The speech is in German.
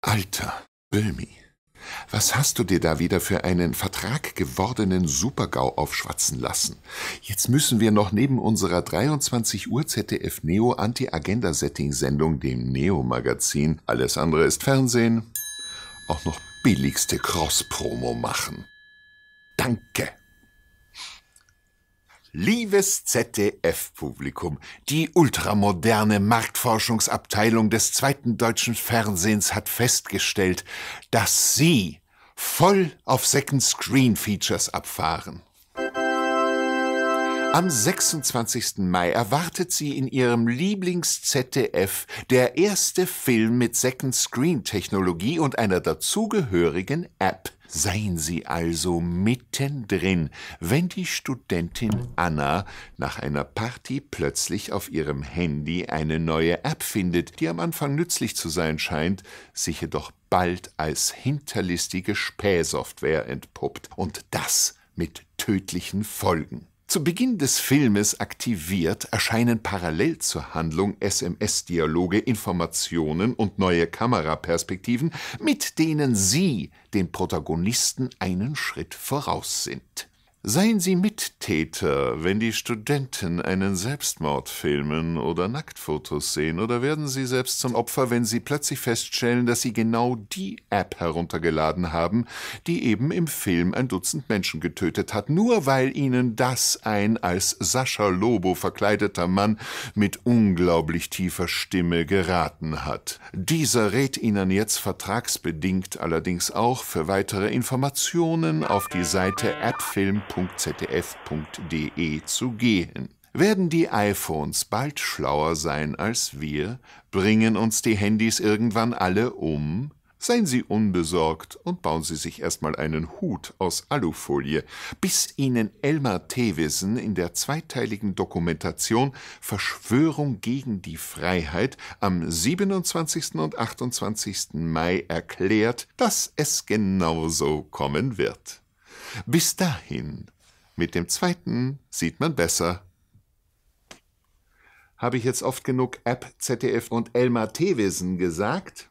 Alter, Wilmi, was hast du dir da wieder für einen Vertrag gewordenen Supergau aufschwatzen lassen? Jetzt müssen wir noch neben unserer 23 Uhr ZDF Neo Anti-Agenda-Setting-Sendung, dem Neo-Magazin, alles andere ist Fernsehen, auch noch billigste Cross-Promo machen. Danke! Liebes ZDF-Publikum, die ultramoderne Marktforschungsabteilung des zweiten deutschen Fernsehens hat festgestellt, dass Sie voll auf Second-Screen-Features abfahren. Am 26. Mai erwartet sie in ihrem Lieblings-ZDF der erste Film mit Second-Screen-Technologie und einer dazugehörigen App. Seien Sie also mittendrin, wenn die Studentin Anna nach einer Party plötzlich auf ihrem Handy eine neue App findet, die am Anfang nützlich zu sein scheint, sich jedoch bald als hinterlistige Spähsoftware entpuppt. Und das mit tödlichen Folgen. Zu Beginn des Filmes aktiviert, erscheinen parallel zur Handlung SMS-Dialoge, Informationen und neue Kameraperspektiven, mit denen Sie, den Protagonisten, einen Schritt voraus sind Seien Sie Mittäter, wenn die Studenten einen Selbstmord filmen oder Nacktfotos sehen, oder werden Sie selbst zum Opfer, wenn Sie plötzlich feststellen, dass Sie genau die App heruntergeladen haben, die eben im Film ein Dutzend Menschen getötet hat, nur weil Ihnen das ein als Sascha Lobo verkleideter Mann mit unglaublich tiefer Stimme geraten hat. Dieser rät Ihnen jetzt vertragsbedingt allerdings auch für weitere Informationen auf die Seite appfilm.com info.zdf.de zu gehen. Werden die iPhones bald schlauer sein als wir? Bringen uns die Handys irgendwann alle um? Seien Sie unbesorgt und bauen Sie sich erstmal einen Hut aus Alufolie, bis Ihnen Elmar Thewissen in der zweiteiligen Dokumentation Verschwörung gegen die Freiheit am 27. und 28. Mai erklärt, dass es genauso kommen wird. Bis dahin. Mit dem zweiten sieht man besser. Habe ich jetzt oft genug App, ZDF und Elmar Thewesen gesagt?